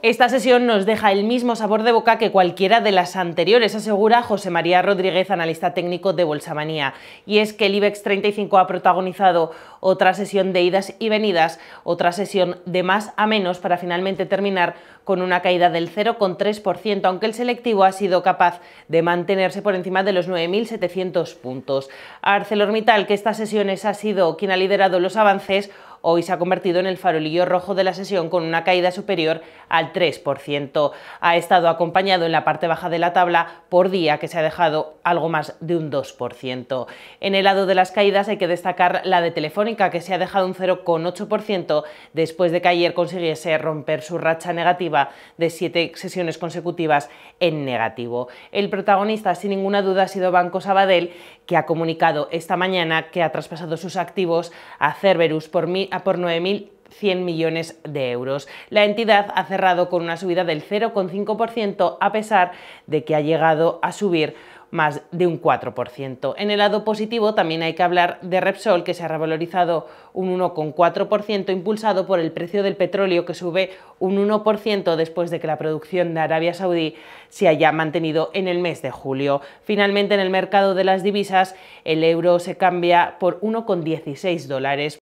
Esta sesión nos deja el mismo sabor de boca que cualquiera de las anteriores, asegura José María Rodríguez, analista técnico de Bolsamanía. Y es que el IBEX 35 ha protagonizado otra sesión de idas y venidas, otra sesión de más a menos para finalmente terminar con una caída del 0,3%, aunque el selectivo ha sido capaz de mantenerse por encima de los 9.700 puntos. ArcelorMittal, que estas sesiones ha sido quien ha liderado los avances, hoy se ha convertido en el farolillo rojo de la sesión con una caída superior al 3%. Ha estado acompañado en la parte baja de la tabla por día que se ha dejado algo más de un 2%. En el lado de las caídas hay que destacar la de Telefónica que se ha dejado un 0,8% después de que ayer consiguiese romper su racha negativa de siete sesiones consecutivas en negativo. El protagonista sin ninguna duda ha sido Banco Sabadell que ha comunicado esta mañana que ha traspasado sus activos a Cerberus por mil por 9.100 millones de euros. La entidad ha cerrado con una subida del 0,5% a pesar de que ha llegado a subir más de un 4%. En el lado positivo también hay que hablar de Repsol, que se ha revalorizado un 1,4%, impulsado por el precio del petróleo, que sube un 1% después de que la producción de Arabia Saudí se haya mantenido en el mes de julio. Finalmente, en el mercado de las divisas, el euro se cambia por 1,16 dólares